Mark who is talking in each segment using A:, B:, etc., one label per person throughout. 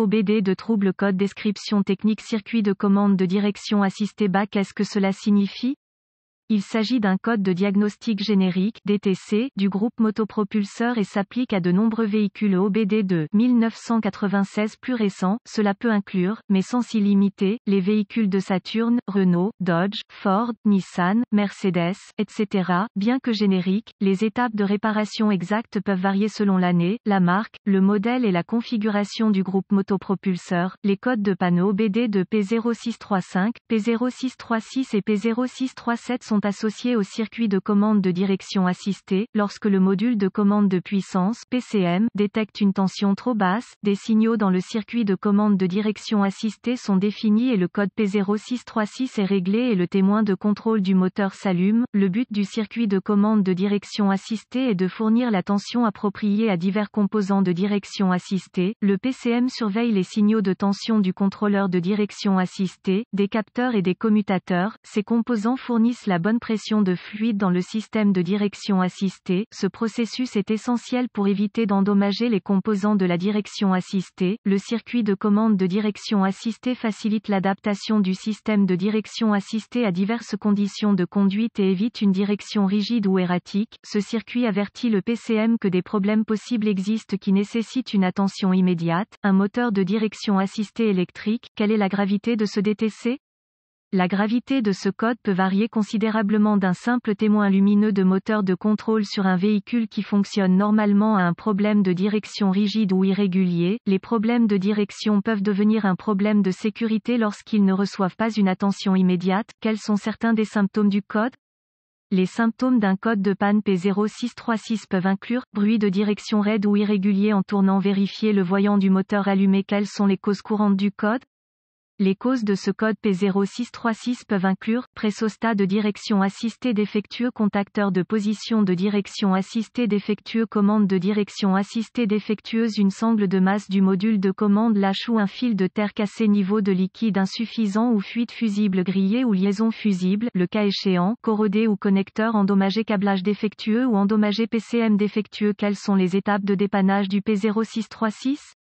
A: OBD de trouble code description technique circuit de commande de direction assistée BAC quest ce que cela signifie il s'agit d'un code de diagnostic générique DTC du groupe motopropulseur et s'applique à de nombreux véhicules OBD 2 1996 plus récents. Cela peut inclure, mais sans s'y limiter, les véhicules de Saturn, Renault, Dodge, Ford, Nissan, Mercedes, etc. Bien que générique, les étapes de réparation exactes peuvent varier selon l'année, la marque, le modèle et la configuration du groupe motopropulseur. Les codes de panneaux OBD 2 P0635, P0636 et P0637 sont associés au circuit de commande de direction assistée. Lorsque le module de commande de puissance PCM détecte une tension trop basse, des signaux dans le circuit de commande de direction assistée sont définis et le code P0636 est réglé et le témoin de contrôle du moteur s'allume. Le but du circuit de commande de direction assistée est de fournir la tension appropriée à divers composants de direction assistée. Le PCM surveille les signaux de tension du contrôleur de direction assistée, des capteurs et des commutateurs. Ces composants fournissent la bonne pression de fluide dans le système de direction assistée. Ce processus est essentiel pour éviter d'endommager les composants de la direction assistée. Le circuit de commande de direction assistée facilite l'adaptation du système de direction assistée à diverses conditions de conduite et évite une direction rigide ou erratique. Ce circuit avertit le PCM que des problèmes possibles existent qui nécessitent une attention immédiate. Un moteur de direction assistée électrique, quelle est la gravité de ce DTC la gravité de ce code peut varier considérablement d'un simple témoin lumineux de moteur de contrôle sur un véhicule qui fonctionne normalement à un problème de direction rigide ou irrégulier. Les problèmes de direction peuvent devenir un problème de sécurité lorsqu'ils ne reçoivent pas une attention immédiate. Quels sont certains des symptômes du code les symptômes d'un code de panne P0636 peuvent inclure bruit de direction raide ou irrégulier en tournant, vérifier le voyant du moteur allumé. Quelles sont les causes courantes du code les causes de ce code P0636 peuvent inclure pressostat de direction assistée défectueux, contacteur de position de direction assistée défectueux, commande de direction assistée défectueuse, une sangle de masse du module de commande lâche ou un fil de terre cassé niveau de liquide insuffisant ou fuite fusible grillée ou liaison fusible le cas échéant corrodé ou connecteur endommagé câblage défectueux ou endommagé PCM défectueux quelles sont les étapes de dépannage du P0636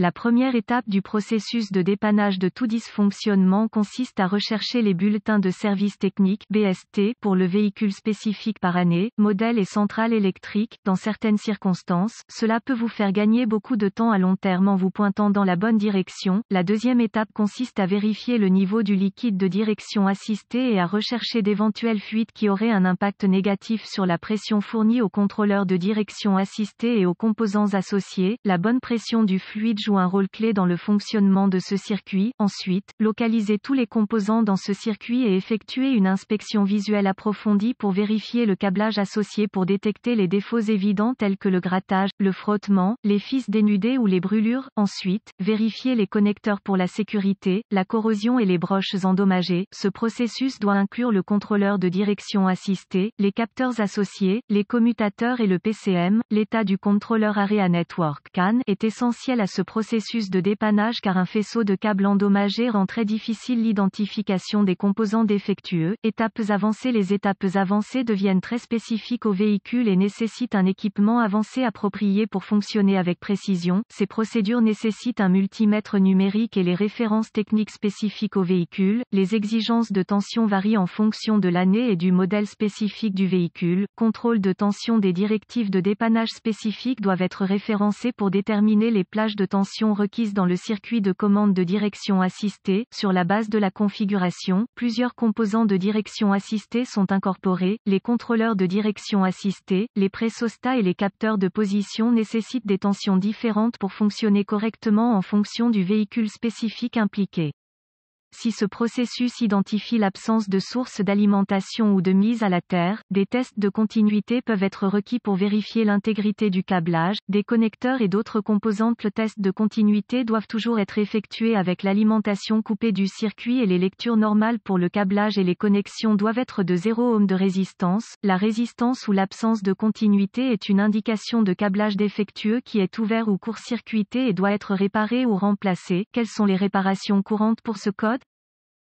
A: la première étape du processus de dépannage de tout dysfonctionnement consiste à rechercher les bulletins de service technique BST pour le véhicule spécifique par année, modèle et centrale électrique. Dans certaines circonstances, cela peut vous faire gagner beaucoup de temps à long terme en vous pointant dans la bonne direction. La deuxième étape consiste à vérifier le niveau du liquide de direction assistée et à rechercher d'éventuelles fuites qui auraient un impact négatif sur la pression fournie au contrôleur de direction assistée et aux composants associés. La bonne pression du fluide un rôle clé dans le fonctionnement de ce circuit. Ensuite, localiser tous les composants dans ce circuit et effectuer une inspection visuelle approfondie pour vérifier le câblage associé pour détecter les défauts évidents tels que le grattage, le frottement, les fils dénudés ou les brûlures. Ensuite, vérifier les connecteurs pour la sécurité, la corrosion et les broches endommagées. Ce processus doit inclure le contrôleur de direction assistée, les capteurs associés, les commutateurs et le PCM. L'état du contrôleur Area Network CAN est essentiel à ce processus processus de dépannage car un faisceau de câbles endommagé rend très difficile l'identification des composants défectueux. Étapes avancées Les étapes avancées deviennent très spécifiques au véhicule et nécessitent un équipement avancé approprié pour fonctionner avec précision. Ces procédures nécessitent un multimètre numérique et les références techniques spécifiques au véhicule. Les exigences de tension varient en fonction de l'année et du modèle spécifique du véhicule. Contrôle de tension des directives de dépannage spécifiques doivent être référencées pour déterminer les plages de tension requises dans le circuit de commande de direction assistée. Sur la base de la configuration, plusieurs composants de direction assistée sont incorporés. Les contrôleurs de direction assistée, les pressostats et les capteurs de position nécessitent des tensions différentes pour fonctionner correctement en fonction du véhicule spécifique impliqué. Si ce processus identifie l'absence de source d'alimentation ou de mise à la terre, des tests de continuité peuvent être requis pour vérifier l'intégrité du câblage, des connecteurs et d'autres composantes. Le test de continuité doivent toujours être effectués avec l'alimentation coupée du circuit et les lectures normales pour le câblage et les connexions doivent être de 0 ohm de résistance. La résistance ou l'absence de continuité est une indication de câblage défectueux qui est ouvert ou court-circuité et doit être réparé ou remplacé. Quelles sont les réparations courantes pour ce code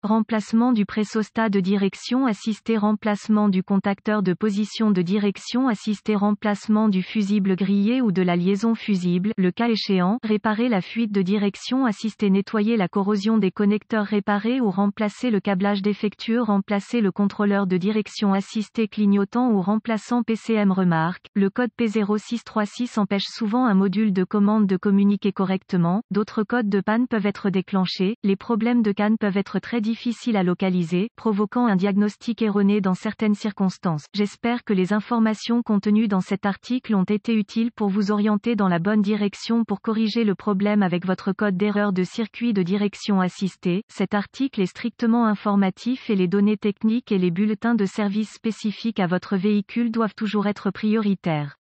A: Remplacement du pressostat de direction assisté Remplacement du contacteur de position de direction assisté Remplacement du fusible grillé ou de la liaison fusible, le cas échéant, réparer la fuite de direction assistée Nettoyer la corrosion des connecteurs Réparer ou remplacer le câblage défectueux Remplacer le contrôleur de direction assisté Clignotant ou remplaçant PCM Remarque, le code P0636 empêche souvent un module de commande de communiquer correctement, d'autres codes de panne peuvent être déclenchés, les problèmes de canne peuvent être très difficiles difficile à localiser, provoquant un diagnostic erroné dans certaines circonstances. J'espère que les informations contenues dans cet article ont été utiles pour vous orienter dans la bonne direction pour corriger le problème avec votre code d'erreur de circuit de direction assistée. Cet article est strictement informatif et les données techniques et les bulletins de service spécifiques à votre véhicule doivent toujours être prioritaires.